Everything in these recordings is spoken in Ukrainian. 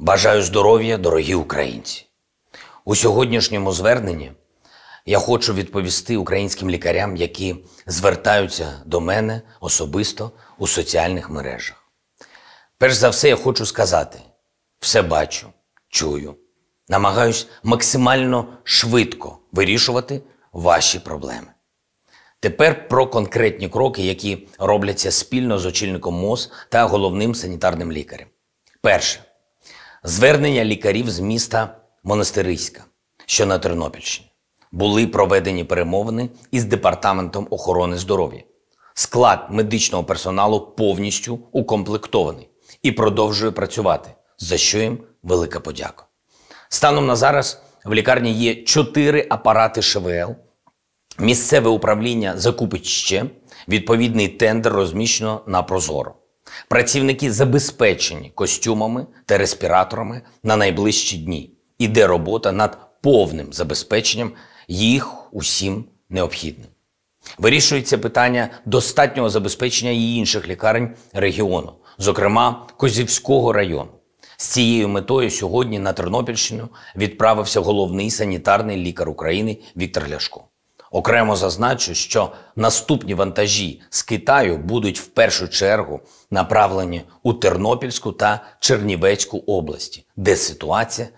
Бажаю здоров'я, дорогі українці. У сьогоднішньому зверненні я хочу відповісти українським лікарям, які звертаються до мене особисто у соціальних мережах. Перш за все, я хочу сказати: все бачу, чую, намагаюсь максимально швидко вирішувати ваші проблеми. Тепер про конкретні кроки, які робляться спільно з очільником МОЗ та головним санітарним лікарем. Перше звернення лікарів з міста Монастириська, що на Тернопільщині, були проведені перемовини із департаментом охорони здоров'я. Склад медичного персоналу повністю укомплектований і продовжує працювати, за що їм велика подяка. Станом на зараз в лікарні є 4 апарати ШВЛ. Місцеве управління закупить ще відповідний тендер розміщено на Прозоро. Працівники забезпечені костюмами та респіраторами на найближчі дні. Іде робота над повним забезпеченням їх усім необхідним. Вирішується питання достатнього забезпечення і інших лікарень регіону, зокрема Козівського району. З цією метою сьогодні на Тернопільщину відправився головний санітарний лікар України Віктор Ляшко. Окремо зазначу, що наступні вантажі з Китаю будуть в першу чергу направлені у Тернопільську та Чернівецьку області, де ситуація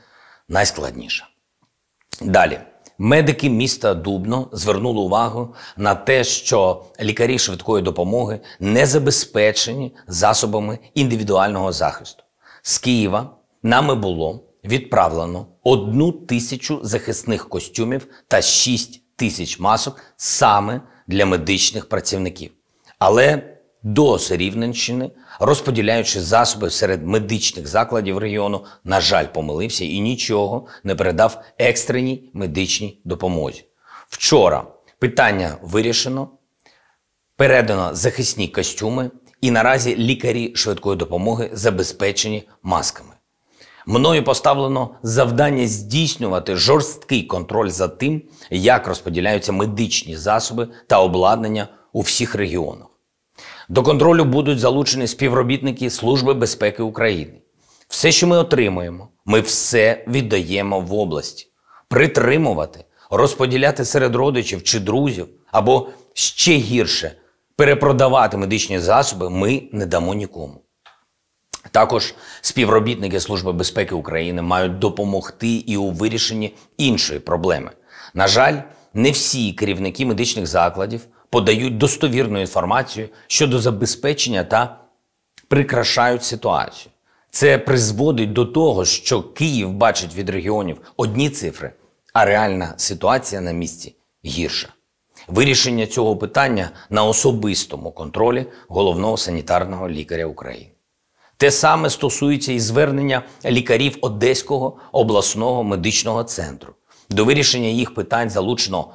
найскладніша. Далі. Медики міста Дубно звернули увагу на те, що лікарі швидкої допомоги не забезпечені засобами індивідуального захисту. З Києва нами було відправлено одну тисячу захисних костюмів та шість тисяч масок саме для медичних працівників. Але до Рівненщини, розподіляючи засоби серед медичних закладів регіону, на жаль, помилився і нічого не передав екстреній медичній допомозі. Вчора питання вирішено, передано захисні костюми, і наразі лікарі швидкої допомоги забезпечені масками. Мною поставлено завдання здійснювати жорсткий контроль за тим, як розподіляються медичні засоби та обладнання у всіх регіонах. До контролю будуть залучені співробітники Служби безпеки України. Все, що ми отримуємо, ми все віддаємо в області. Притримувати, розподіляти серед родичів чи друзів, або ще гірше перепродавати медичні засоби ми не дамо нікому. Також співробітники Служби безпеки України мають допомогти і у вирішенні іншої проблеми. На жаль, не всі керівники медичних закладів подають достовірну інформацію щодо забезпечення та прикрашають ситуацію. Це призводить до того, що Київ бачить від регіонів одні цифри, а реальна ситуація на місці гірша. Вирішення цього питання на особистому контролі головного санітарного лікаря України. Те саме стосується і звернення лікарів Одеського обласного медичного центру. До вирішення їх питань залучено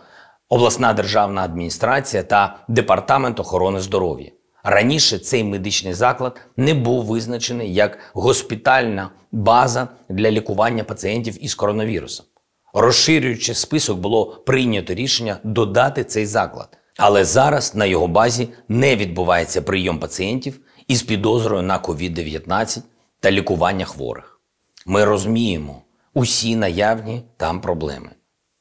обласна державна адміністрація та департамент охорони здоров'я. Раніше цей медичний заклад не був визначений як госпітальна база для лікування пацієнтів із коронавірусом. Розширюючи список, було прийнято рішення додати цей заклад, але зараз на його базі не відбувається прийом пацієнтів із підозрою на COVID-19 та лікування хворих. Ми розуміємо усі наявні там проблеми.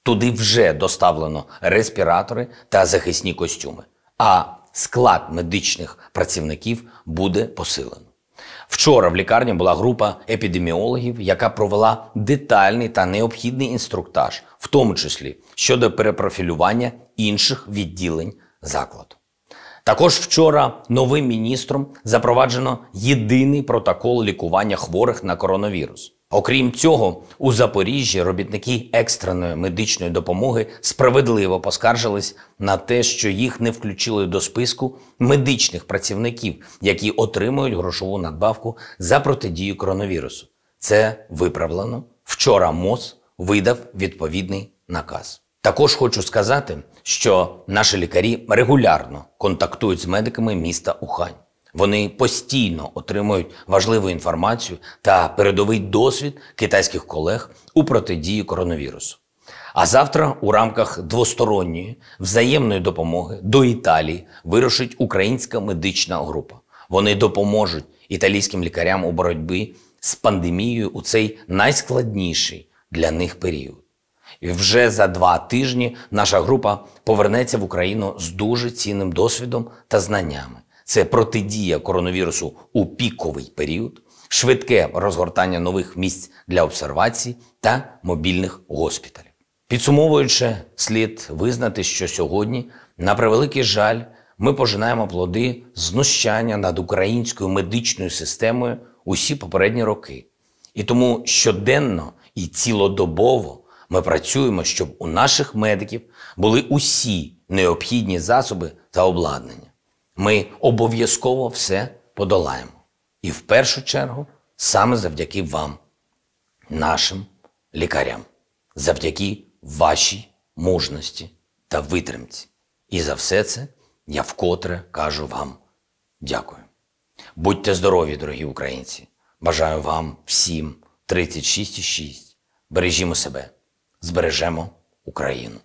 Туди вже доставлено респіратори та захисні костюми, а склад медичних працівників буде посилено. Вчора в лікарні була група епідеміологів, яка провела детальний та необхідний інструктаж, в тому числі щодо перепрофілювання інших відділень закладу. Також вчора новим міністром запроваджено єдиний протокол лікування хворих на коронавірус. Окрім цього, у Запоріжжі робітники екстреної медичної допомоги справедливо поскаржились на те, що їх не включили до списку медичних працівників, які отримують грошову надбавку за протидію коронавірусу. Це виправлено. Вчора МОЗ видав відповідний наказ. Також хочу сказати, що наші лікарі регулярно контактують з медиками міста Ухань. Вони постійно отримують важливу інформацію та передовий досвід китайських колег у протидії коронавірусу. А завтра, у рамках двосторонньої взаємної допомоги до Італії вирушить українська медична група. Вони допоможуть італійським лікарям у боротьбі з пандемією у цей найскладніший для них період вже за два тижні наша група повернеться в Україну з дуже цінним досвідом та знаннями. Це протидія коронавірусу у піковий період, швидке розгортання нових місць для обсервацій та мобільних госпіталів. Підсумовуючи, слід визнати, що сьогодні, на превеликий жаль, ми пожинаємо плоди знущання над українською медичною системою усі попередні роки. І тому щоденно і цілодобово ми працюємо, щоб у наших медиків були усі необхідні засоби та обладнання. Ми обов'язково все подолаємо. І в першу чергу саме завдяки вам, нашим лікарям, завдяки вашій мужності та витримці. І за все це я вкотре кажу вам дякую. Будьте здорові, дорогі українці! Бажаю вам всім 36,6. Бережімо себе збережемо Україну.